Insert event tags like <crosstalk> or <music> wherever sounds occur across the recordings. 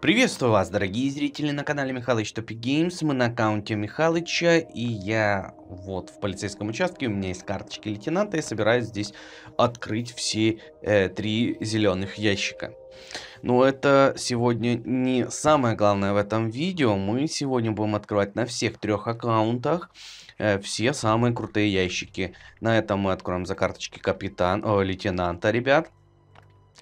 Приветствую вас, дорогие зрители, на канале Михалыч Топи Геймс, мы на аккаунте Михалыча, и я вот в полицейском участке, у меня есть карточки лейтенанта, я собираюсь здесь открыть все э, три зеленых ящика. Но это сегодня не самое главное в этом видео, мы сегодня будем открывать на всех трех аккаунтах э, все самые крутые ящики. На этом мы откроем за карточки капитан, о, лейтенанта, ребят.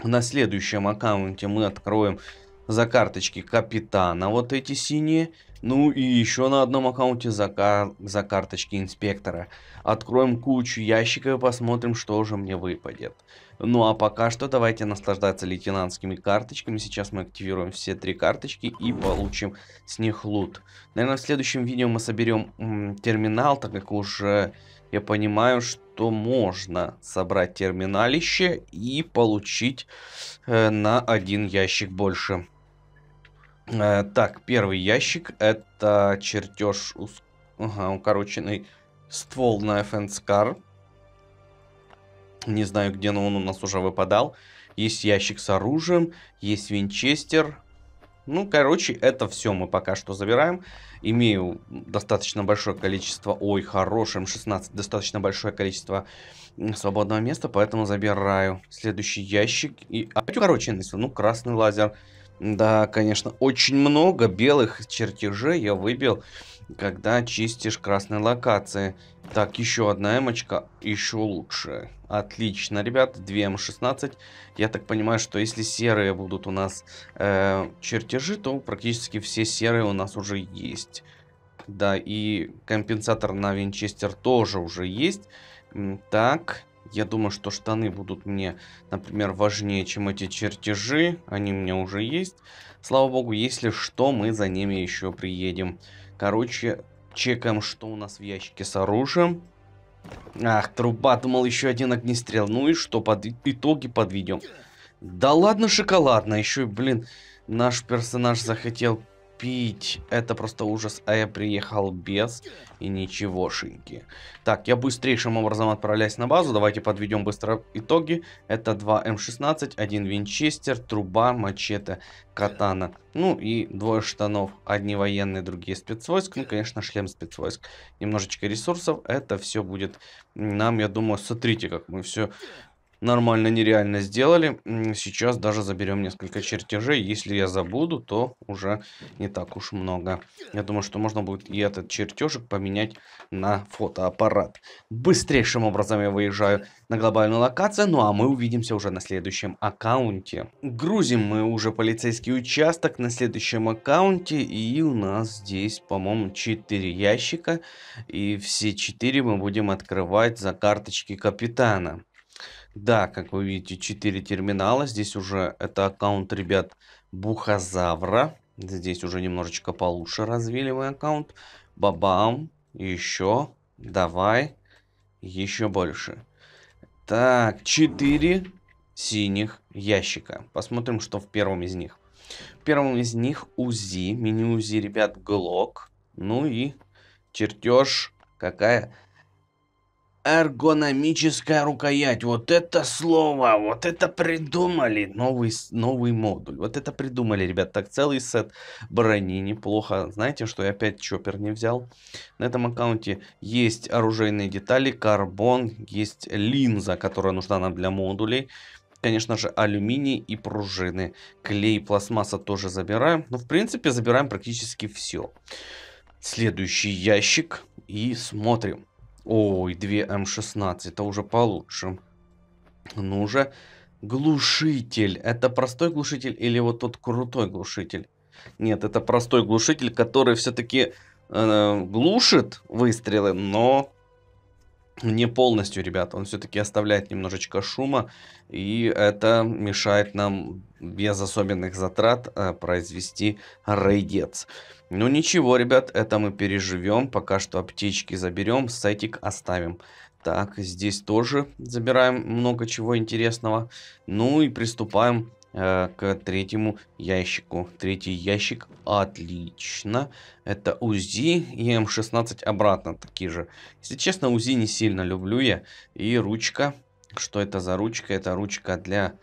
На следующем аккаунте мы откроем за карточки капитана, вот эти синие. Ну и еще на одном аккаунте за, кар... за карточки инспектора. Откроем кучу ящиков и посмотрим, что же мне выпадет. Ну а пока что давайте наслаждаться лейтенантскими карточками. Сейчас мы активируем все три карточки и получим с них лут. Наверное, в следующем видео мы соберем терминал, так как уже я понимаю, что можно собрать терминалище и получить э, на один ящик больше. Э, так, первый ящик это чертеж ус... ага, укороченный ствол на FNSCAR. Не знаю, где, но он у нас уже выпадал. Есть ящик с оружием, есть винчестер. Ну, короче, это все мы пока что забираем. Имею достаточно большое количество, ой, хорошим, эм 16, достаточно большое количество свободного места, поэтому забираю следующий ящик. И опять а, укороченный, ну, красный лазер. Да, конечно, очень много белых чертежей я выбил, когда чистишь красные локации. Так, еще одна эмочка, еще лучше. Отлично, ребят, 2 М16. Эм я так понимаю, что если серые будут у нас э, чертежи, то практически все серые у нас уже есть. Да, и компенсатор на винчестер тоже уже есть. Так, я думаю, что штаны будут мне, например, важнее, чем эти чертежи. Они у меня уже есть. Слава богу, если что, мы за ними еще приедем. Короче, чекаем, что у нас в ящике с оружием. Ах, труба, думал, еще один огнестрел. Ну и что, под... итоги подведем. Да ладно, шоколадно. Еще, блин, наш персонаж захотел купить. Это просто ужас. А я приехал без и ничегошеньки. Так, я быстрейшим образом отправляюсь на базу. Давайте подведем быстро итоги. Это 2 М16, 1 винчестер, труба, мачете, катана. Ну и двое штанов. Одни военные, другие спецвойск. Ну, конечно, шлем спецвойск. Немножечко ресурсов. Это все будет нам, я думаю, смотрите, как мы все нормально нереально сделали. Сейчас даже заберем несколько чертежей. Если я забуду, то уже не так уж много. Я думаю, что можно будет и этот чертежик поменять на фотоаппарат. Быстрейшим образом я выезжаю на глобальную локацию, ну а мы увидимся уже на следующем аккаунте. Грузим мы уже полицейский участок на следующем аккаунте, и у нас здесь, по-моему, 4 ящика, и все 4 мы будем открывать за карточки капитана. Да, как вы видите, 4 терминала. Здесь уже это аккаунт, ребят, Бухазавра. Здесь уже немножечко получше развили мой аккаунт. Бабам. Еще. Давай. Еще больше. Так, 4 синих ящика. Посмотрим, что в первом из них. В первом из них УЗИ. Мини-УЗИ, ребят, ГЛОК. Ну и чертеж. Какая эргономическая рукоять. Вот это слово, вот это придумали. Новый, новый модуль. Вот это придумали, ребят. Так, целый сет брони неплохо. Знаете, что я опять чоппер не взял? На этом аккаунте есть оружейные детали, карбон, есть линза, которая нужна нам для модулей. Конечно же, алюминий и пружины. Клей, пластмасса тоже забираем. Но, ну, в принципе, забираем практически все. Следующий ящик и смотрим. Ой, две М16, это уже получше. Ну же, глушитель. Это простой глушитель или вот тот крутой глушитель? Нет, это простой глушитель, который все-таки э, глушит выстрелы, но не полностью, ребята, он все-таки оставляет немножечко шума, и это мешает нам без особенных затрат э, произвести рейдец. Ну ничего, ребят, это мы переживем, пока что аптечки заберем, сайтик оставим. Так, здесь тоже забираем много чего интересного. Ну и приступаем Э, к третьему ящику. Третий ящик, отлично. Это УЗИ и М16 обратно такие же. Если честно, УЗИ не сильно люблю я. И ручка. Что это за ручка? Это ручка для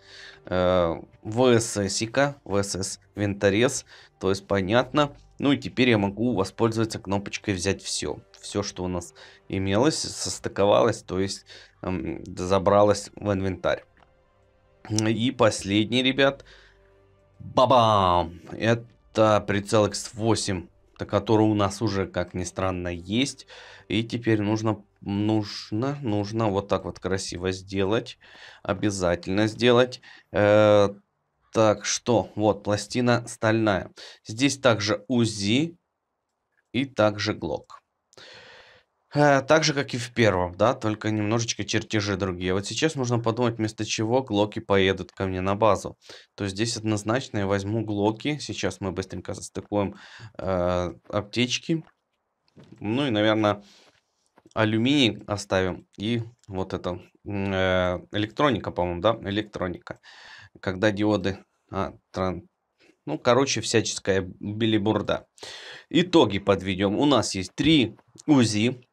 э, ВССика, ВСС винторез. То есть понятно. Ну и теперь я могу воспользоваться кнопочкой взять все. Все, что у нас имелось, состыковалось, то есть эм, забралось в инвентарь. И последний, ребят, бабам! Это прицел X8, который у нас уже, как ни странно, есть. И теперь нужно, нужно, нужно вот так вот красиво сделать. Обязательно сделать. Э, так, что? Вот, пластина стальная. Здесь также УЗИ и также ГЛОК. Э, так же, как и в первом, да, только немножечко чертежи другие. Вот сейчас нужно подумать, вместо чего глоки поедут ко мне на базу. То здесь однозначно я возьму глоки. Сейчас мы быстренько застыкуем э, аптечки. Ну и, наверное, алюминий оставим. И вот это э, электроника, по-моему, да, электроника. Когда диоды... А, тран... Ну, короче, всяческая билибурда. Итоги подведем. У нас есть три УЗИ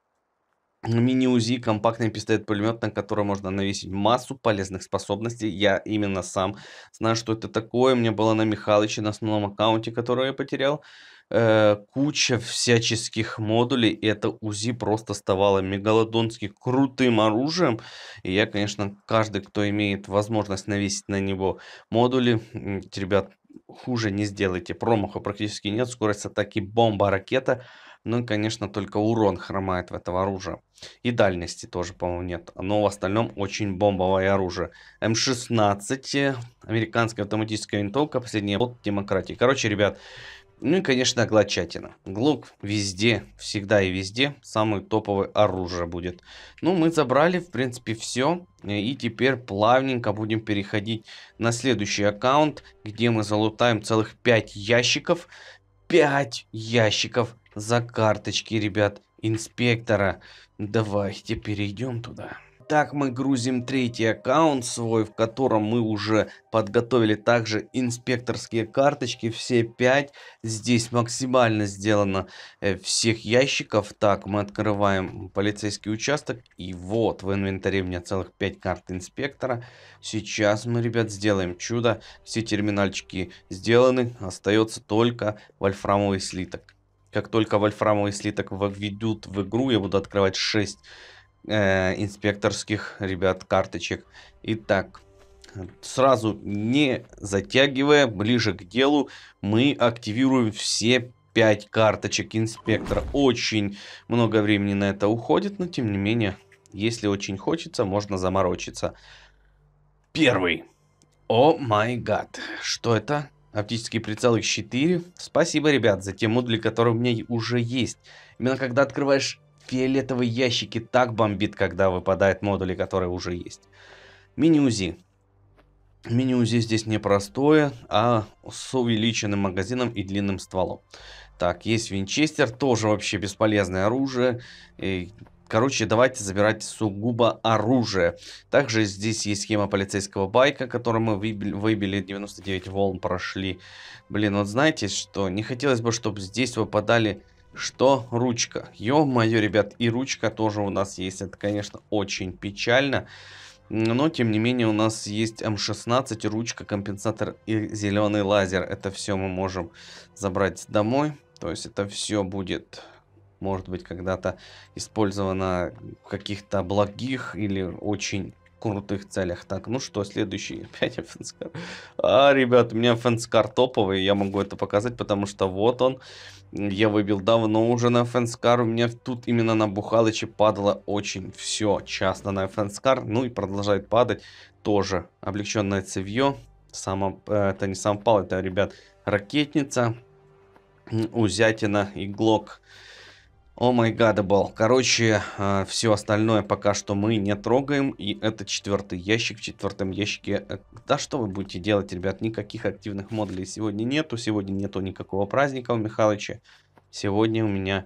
мини-УЗИ, компактный пистолет-пулемет, на который можно навесить массу полезных способностей. Я именно сам знаю, что это такое. У меня было на Михалыче, на основном аккаунте, который я потерял, э, куча всяческих модулей. И это УЗИ просто ставало мегалодонски крутым оружием. И я, конечно, каждый, кто имеет возможность навесить на него модули, ребят, хуже не сделайте. Промаха практически нет, скорость атаки бомба, ракета – ну и, конечно, только урон хромает в этого оружия. И дальности тоже, по-моему, нет. Но в остальном очень бомбовое оружие. М16, э, американская автоматическая винтовка, последняя от демократии. Короче, ребят, ну и, конечно, глочатина. Глок везде, всегда и везде самое топовое оружие будет. Ну, мы забрали, в принципе, все. Э, и теперь плавненько будем переходить на следующий аккаунт, где мы залутаем целых 5 ящиков. 5 ящиков за карточки, ребят, инспектора. Давайте перейдем туда. Так мы грузим третий аккаунт свой, в котором мы уже подготовили также инспекторские карточки, все пять. Здесь максимально сделано э, всех ящиков. Так, мы открываем полицейский участок. И вот в инвентаре у меня целых пять карт инспектора. Сейчас мы, ребят, сделаем чудо. Все терминальчики сделаны. Остается только вольфрамовый слиток. Как только вольфрамовый слиток введут в игру, я буду открывать 6 э, инспекторских, ребят, карточек. Итак, сразу не затягивая, ближе к делу, мы активируем все 5 карточек инспектора. Очень много времени на это уходит, но тем не менее, если очень хочется, можно заморочиться. Первый. О май гад. Что это? оптические прицелы X4. Спасибо, ребят, за те модули, которые у меня уже есть. Именно когда открываешь фиолетовые ящики, так бомбит, когда выпадают модули, которые уже есть. Мини-УЗИ. Мини-УЗИ здесь не простое, а с увеличенным магазином и длинным стволом. Так, есть винчестер, тоже вообще бесполезное оружие. И Короче, давайте забирать сугубо оружие. Также здесь есть схема полицейского байка, который мы выбили, выбили 99 волн прошли. Блин, вот знаете что? Не хотелось бы, чтобы здесь выпадали... Что ручка? Ё-моё, ребят, и ручка тоже у нас есть. Это, конечно, очень печально. Но, тем не менее, у нас есть М16, ручка, компенсатор и зеленый лазер. Это все мы можем забрать домой. То есть это все будет может быть когда-то использована в каких-то благих или очень крутых целях. Так, ну что, следующий <laughs> опять фэнскар. А, ребят, у меня фэнскар топовый, я могу это показать, потому что вот он. Я выбил давно уже на фэнскар, у меня тут именно на Бухалыче падало очень все часто на фэнскар, ну и продолжает падать тоже. Облегченное цевье, само, э, это не сам пал, это, ребят, ракетница, узятина и глок. О май гадабл. Короче, э, все остальное пока что мы не трогаем. И это четвертый ящик. В четвертом ящике... Э, да что вы будете делать, ребят? Никаких активных модулей сегодня нету. Сегодня нету никакого праздника у Михалыча. Сегодня у меня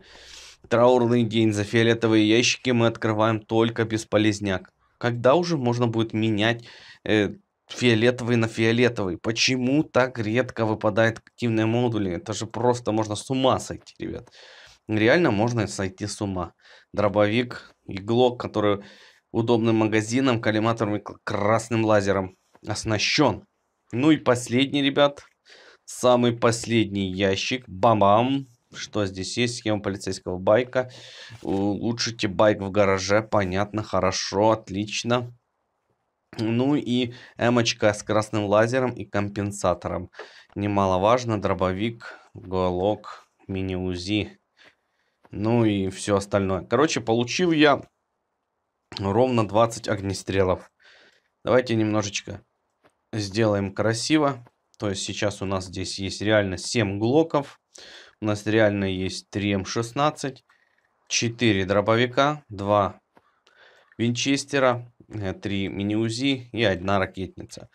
траурный день. За фиолетовые ящики мы открываем только бесполезняк. Когда уже можно будет менять э, фиолетовый на фиолетовый? Почему так редко выпадают активные модули? Это же просто можно с ума сойти, ребят реально можно сойти с ума. Дробовик, иглок, который удобным магазином, коллиматором и красным лазером оснащен. Ну и последний, ребят, самый последний ящик. Бам-бам. Что здесь есть? Схема полицейского байка. Улучшите байк в гараже. Понятно, хорошо, отлично. Ну и эмочка с красным лазером и компенсатором. Немаловажно, дробовик, голок, мини-узи ну и все остальное. Короче, получил я ровно 20 огнестрелов. Давайте немножечко сделаем красиво. То есть сейчас у нас здесь есть реально 7 глоков. У нас реально есть 3 М16, 4 дробовика, 2 винчестера, 3 э, мини-УЗИ и 1 ракетница.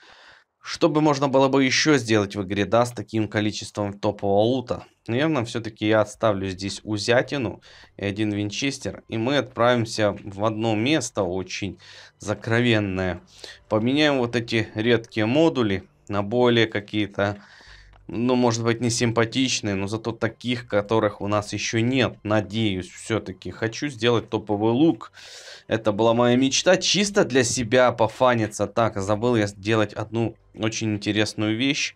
Что бы можно было бы еще сделать в игре, да, с таким количеством топового лута? Наверное, все-таки я отставлю здесь Узятину и один Винчестер. И мы отправимся в одно место очень закровенное. Поменяем вот эти редкие модули на более какие-то ну, может быть, не симпатичные, но зато таких, которых у нас еще нет. Надеюсь, все-таки хочу сделать топовый лук. Это была моя мечта, чисто для себя пофаниться. Так, забыл я сделать одну очень интересную вещь.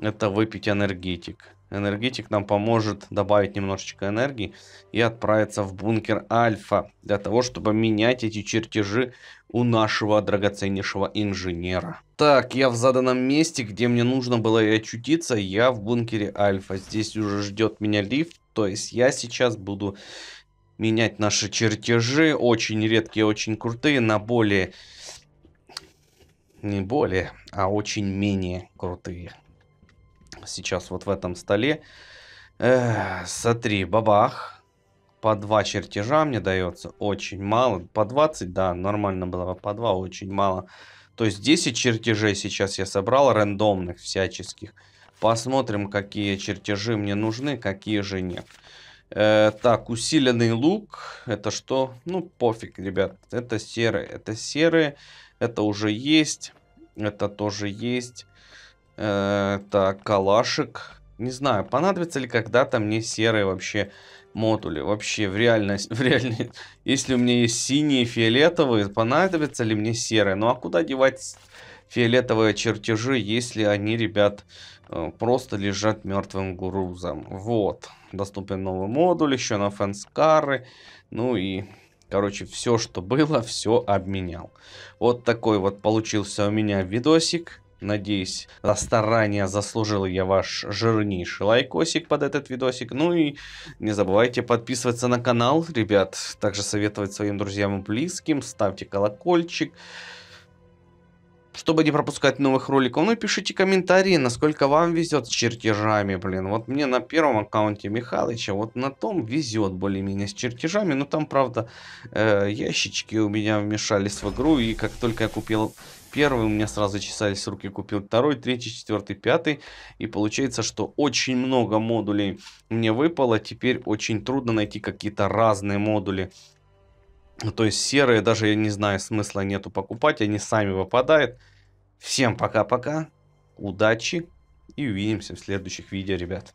Это выпить энергетик энергетик нам поможет добавить немножечко энергии и отправиться в бункер Альфа для того, чтобы менять эти чертежи у нашего драгоценнейшего инженера. Так, я в заданном месте, где мне нужно было и очутиться, я в бункере Альфа. Здесь уже ждет меня лифт, то есть я сейчас буду менять наши чертежи, очень редкие, очень крутые, на более... Не более, а очень менее крутые сейчас вот в этом столе. Эх, смотри, бабах. По два чертежа мне дается очень мало. По 20, да, нормально было. По два очень мало. То есть 10 чертежей сейчас я собрал, рандомных всяческих. Посмотрим, какие чертежи мне нужны, какие же нет. Э, так, усиленный лук. Это что? Ну, пофиг, ребят. Это серые, это серые. Это уже есть. Это тоже есть. Э, так, калашик. Не знаю, понадобится ли когда-то мне серые вообще модули. Вообще, в реальность, в реальность. Если у меня есть синие, фиолетовые, понадобится ли мне серые? Ну а куда девать фиолетовые чертежи, если они, ребят, э, просто лежат мертвым грузом? Вот. Доступен новый модуль, еще на фэнскары. Ну и Короче, все, что было, все обменял. Вот такой вот получился у меня видосик. Надеюсь, за старание заслужил я ваш жирнейший лайкосик под этот видосик. Ну и не забывайте подписываться на канал, ребят. Также советовать своим друзьям и близким. Ставьте колокольчик. Чтобы не пропускать новых роликов, ну пишите комментарии, насколько вам везет с чертежами, блин. Вот мне на первом аккаунте Михалыча, вот на том везет более-менее с чертежами. Но там, правда, э, ящички у меня вмешались в игру. И как только я купил первый, у меня сразу чесались руки, купил второй, третий, четвертый, пятый. И получается, что очень много модулей мне выпало. Теперь очень трудно найти какие-то разные модули ну, то есть серые даже, я не знаю, смысла нету покупать, они сами выпадают. Всем пока-пока, удачи и увидимся в следующих видео, ребят.